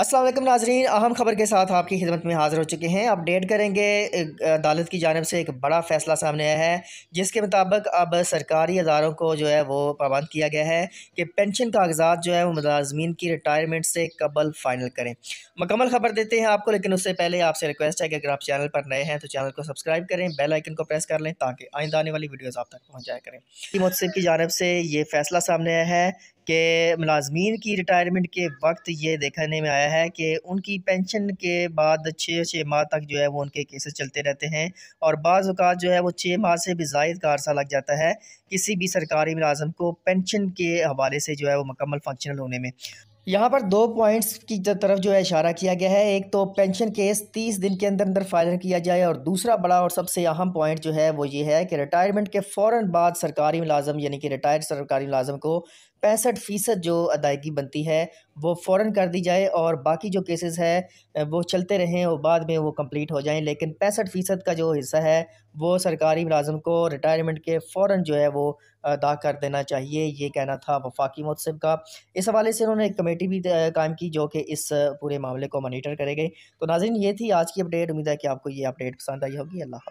असलम नाजरीन अहम खबर के साथ आपकी खिदमत में हाज़िर हो चुके हैं अपडेट करेंगे अदालत की जानब से एक बड़ा फ़ैसला सामने आया है जिसके मुताबिक अब सरकारी अदारों को जो है वो पाबंद किया गया है कि पेंशन कागजात जो है वो मुलाजमीन की रिटायरमेंट से कबल फ़ाइनल करें मकमल खबर देते हैं आपको लेकिन उससे पहले आपसे रिक्वेस्ट है कि अगर आप चैनल पर नए हैं तो चैनल को सब्सक्राइब करें बेल आइकन को प्रेस कर लें ताकि आइंदा आने वाली वीडियोज़ आप तक पहुँचाया करें मुतसिब की जानब से ये फ़ैसला सामने आया है के मुलाजमीन की रिटायरमेंट के वक्त ये देखने में आया है कि उनकी पेंशन के बाद छः छः माह तक जो है वो उनके केसेस चलते रहते हैं और बाज़ अवत जो है वो छः माह से भी जायद का अरसा लग जाता है किसी भी सरकारी मुलाजम को पेंशन के हवाले से जो है वो मुकम्मल फंक्शनल होने में यहाँ पर दो पॉइंट्स की तरफ जो है इशारा किया गया है एक तो पेंशन केस तीस दिन के अंदर अंदर फाइल किया जाए और दूसरा बड़ा और सबसे अहम पॉइंट जो है वो ये है कि रिटायरमेंट के फ़ौर बाद सरकारी मुलाजम यानी कि रिटायर्ड सरकारी मुलाजम को पैंसठ फ़ीसद जो अदायगी बनती है वो फ़ौर कर दी जाए और बाकी जो केसेस है वो चलते रहें और बाद में वो कंप्लीट हो जाएं लेकिन पैंसठ फ़ीसद का जो हिस्सा है वो सरकारी मुलाजम को रिटायरमेंट के फ़ौर जो है वो अदा कर देना चाहिए ये कहना था वफाकी मुतसब का इस हवाले से उन्होंने एक कमेटी भी कायम की जो कि इस पूरे मामले को मोनीटर करेगी तो नाजिन ये थी आज की अपडेट उम्मीद है कि आपको ये अपडेट पसंद आई होगी अल्लाह